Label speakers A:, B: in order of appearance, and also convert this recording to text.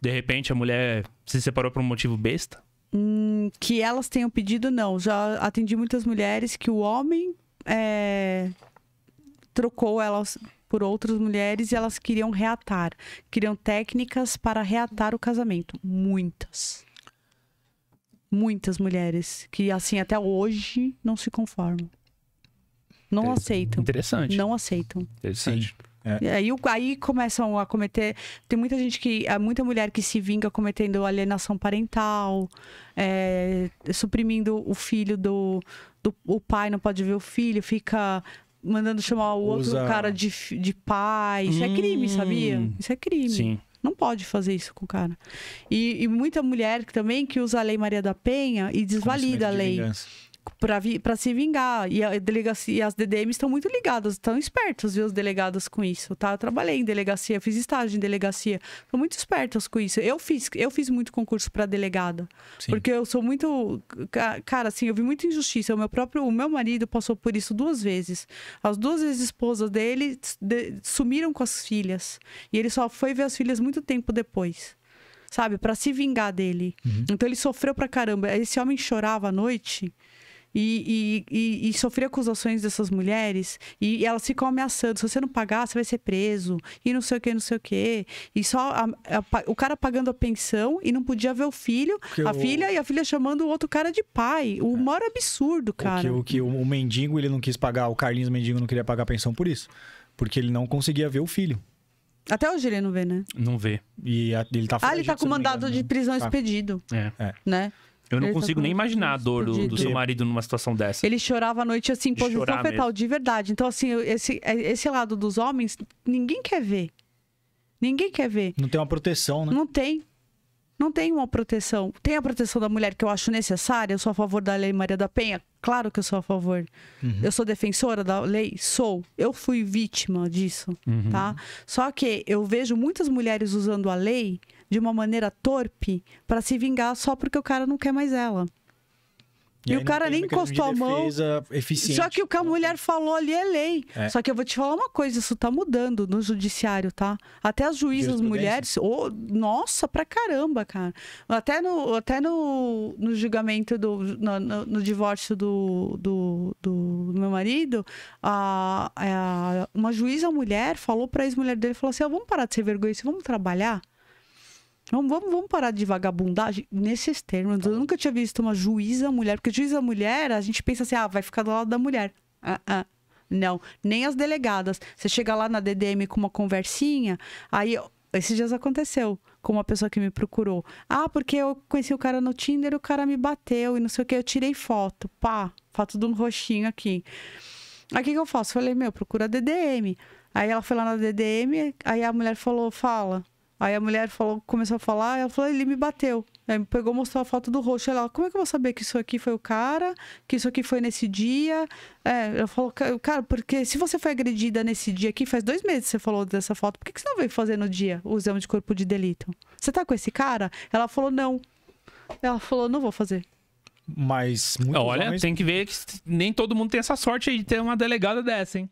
A: de repente a mulher se separou por um motivo besta? Hum, que elas tenham pedido, não. Já atendi muitas mulheres que o homem é, trocou elas por outras mulheres e elas queriam reatar. Queriam técnicas para reatar o casamento. Muitas. Muitas mulheres que, assim, até hoje não se conformam. Não Interessante. aceitam. Interessante. Não aceitam. Interessante. Sim. É. Aí, é, aí começam a cometer. Tem muita gente que. É, muita mulher que se vinga cometendo alienação parental, é, suprimindo o filho do, do. O pai não pode ver o filho, fica mandando chamar o outro Usa... cara de, de pai. Isso é hum... é crime, sabia? Isso é crime. Sim. Não pode fazer isso com o cara. E, e muita mulher também que usa a Lei Maria da Penha e desvalida a lei. Vingança para se vingar. E a delegacia, e as DDMs estão muito ligadas, estão espertas viu, os delegados com isso, tá? Eu trabalhei em delegacia, fiz estágio em delegacia, estão muito espertas com isso. Eu fiz, eu fiz muito concurso para delegada, Sim. porque eu sou muito, cara, assim, eu vi muita injustiça. O meu próprio, o meu marido passou por isso duas vezes. As duas vezes esposas dele de, sumiram com as filhas e ele só foi ver as filhas muito tempo depois sabe? para se vingar dele. Uhum. Então ele sofreu pra caramba. Esse homem chorava à noite. E, e, e, e sofrer acusações dessas mulheres, e, e elas ficam ameaçando: se você não pagar, você vai ser preso, e não sei o que, não sei o que. E só a, a, o cara pagando a pensão e não podia ver o filho, Porque a o... filha, e a filha chamando o outro cara de pai. O é. maior absurdo, cara. O que, o, que o, o mendigo ele não quis pagar, o Carlinhos Mendigo não queria pagar a pensão por isso. Porque ele não conseguia ver o filho. Até hoje ele não vê, né? Não vê. E ele tá Ah, ele tá com mandado engano, de prisão tá. expedido. É. é. Né? Eu não tá consigo nem imaginar a dor do, do, seu marido numa situação dessa. Ele chorava à noite assim, de fetal, de verdade. Então, assim, esse, é, esse lado dos homens, ninguém quer ver. Ninguém quer ver. Não tem uma proteção, né? Não tem. Não tem uma proteção. Tem a proteção da mulher que eu acho necessária. Eu sou a favor da Lei Maria da Penha. Claro que eu sou a favor. Uhum. Eu sou defensora da lei? Sou. Eu fui vítima disso, uhum. tá? Só que eu vejo muitas mulheres usando a lei de uma maneira torpe para se vingar só porque o cara não quer mais ela.
B: E, e o cara nem encostou a mão. Eficiente. Só
A: que o que a mulher falou ali é lei. É. Só que eu vou te falar uma coisa, isso tá mudando no judiciário, tá? Até as juízas mulheres, oh, nossa, pra caramba, cara. Até no, até no, no julgamento do no, no, no divórcio do, do, do, meu marido, a, é, a uma juíza mulher falou pra ex-mulher dele, falou assim: ah, vamos parar de ser vergonha, vamos trabalhar. Vamos, vamos, vamos parar de vagabundagem nesses termos. Tá eu nunca tinha visto uma juíza mulher, porque juíza mulher, a gente pensa assim, ah, vai ficar do lado da mulher. Ah, ah. Não, nem as delegadas. Você chega lá na DDM com uma conversinha, aí esses dias aconteceu com uma pessoa que me procurou. Ah, porque eu conheci o cara no Tinder, o cara me bateu e não sei o que, eu tirei foto, pá, foto de um roxinho aqui. Aí o que, que eu faço? Falei, meu, procura DDM. Aí ela foi lá na DDM, aí a mulher falou, fala. Aí a mulher falou, começou a falar, ela falou, ele me bateu. Aí me pegou, mostrou a foto do rosto. Ela, como é que eu vou saber que isso aqui foi o cara, que isso aqui foi nesse dia? É, ela falou, cara, porque se você foi agredida nesse dia aqui, faz dois meses que você falou dessa foto, por que, que você não veio fazer no dia o exame de corpo de delito? Você tá com esse cara? Ela falou, não. Ela falou, não vou fazer. Mas. Olha, homens... tem que ver que nem todo mundo tem essa sorte aí de ter uma delegada dessa, hein?